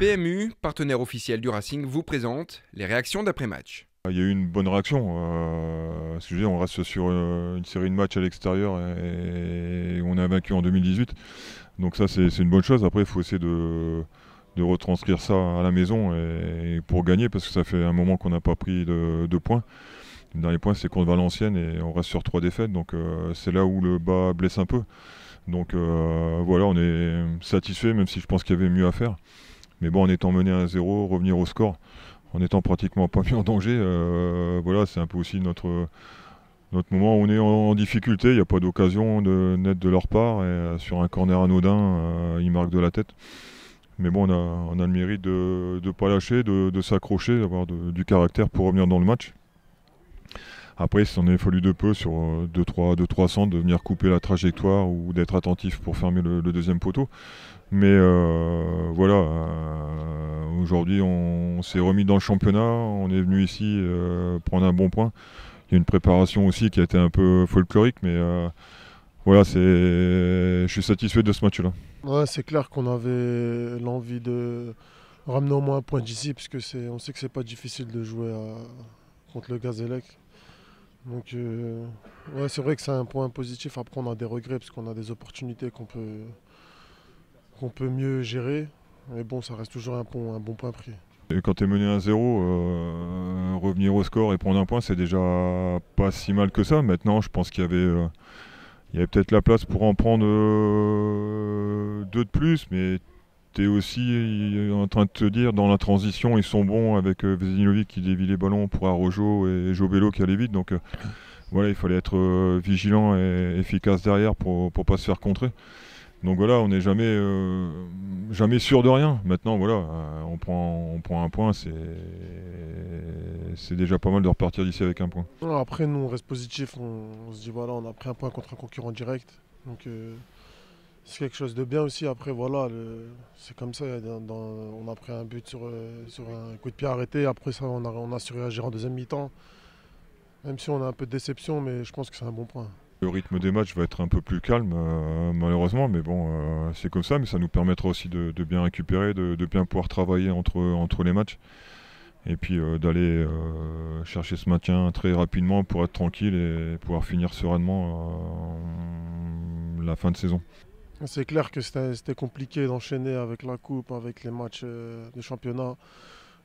PMU, partenaire officiel du Racing, vous présente les réactions d'après-match. Il y a eu une bonne réaction. sujet, euh, on reste sur euh, une série de matchs à l'extérieur et on a vaincu en 2018. Donc ça, c'est une bonne chose. Après, il faut essayer de, retranscrire ça à la maison et, pour gagner parce que ça fait un moment qu'on n'a pas pris de, points. Le dernier point, c'est contre Valenciennes et on reste sur trois défaites. Donc euh, c'est là où le bas blesse un peu. Donc voilà, on est satisfait, même si je pense qu'il y avait mieux à faire. Mais bon, en étant mené à 0, revenir au score, en étant pratiquement pas mis en danger, euh, voilà, c'est un peu aussi notre, notre moment où on est en, difficulté. Il n'y a pas d'occasion de naître de leur part. Et, euh, sur un corner anodin, euh, ils marquent de la tête. Mais bon, on a, le mérite de ne pas lâcher, de, de s'accrocher, d'avoir du caractère pour revenir dans le match. Après, s'en est fallu de peu sur 2-3 euh, deux, de venir couper la trajectoire ou d'être attentif pour fermer le, deuxième poteau. Mais euh, voilà, euh, aujourd'hui on, s'est remis dans le championnat, on est venu ici prendre un bon point. Il y a une préparation aussi qui a été un peu folklorique, mais voilà, je suis satisfait de ce match-là. c'est clair qu'on avait l'envie de ramener au moins un point d'ici, parce que on sait que c'est pas difficile de jouer contre le Gazélec. Donc, euh, ouais, c'est vrai que c'est un point positif. Après, on a des regrets parce qu'on a des opportunités qu'on peut, qu'on peut mieux gérer. Mais bon, ça reste toujours un bon, un bon point pris. Et quand tu es mené à 0 euh, revenir au score et prendre un point, c'est déjà pas si mal que ça. Maintenant, je pense qu'il y avait, euh, avait peut-être la place pour en prendre deux de plus, mais tu es aussi euh, en train de te dire, dans la transition, ils sont bons avec euh, Vesinovic qui dévie les ballons pour Arojo et Jobello qui allait vite. Donc euh, voilà, il fallait être vigilant et efficace derrière pour ne pas se faire contrer. Donc voilà, on n'est jamais, jamais sûr de rien. Maintenant, voilà, on, prend, un point, c'est, c'est déjà pas mal de repartir d'ici avec un point. Après, nous, on reste positif, on, se dit, voilà, on a pris un point contre un concurrent direct. Donc, c'est quelque chose de bien aussi. Après, voilà, c'est comme ça. on a pris un but euh, sur, un coup de pied arrêté. Après ça, on a, on a su réagir en deuxième mi-temps. Même si on a un peu de déception, mais je pense que c'est un bon point. Le rythme des matchs va être un peu plus calme, euh, malheureusement, mais bon, euh, c'est comme ça. Mais ça nous permettra aussi de, bien récupérer, de, bien pouvoir travailler entre, entre les matchs. Et puis d'aller chercher ce maintien très rapidement pour être tranquille et pouvoir finir sereinement la fin de saison. C'est clair que c'était compliqué d'enchaîner avec la Coupe, avec les matchs euh, de championnat.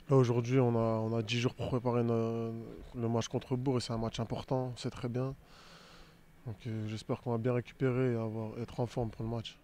Là aujourd'hui, on a, on a 10 jours pour préparer le match contre Bourg et c'est un match important, c'est très bien. Donc euh, j'espère qu'on va bien récupérer et avoir, être en forme pour le match.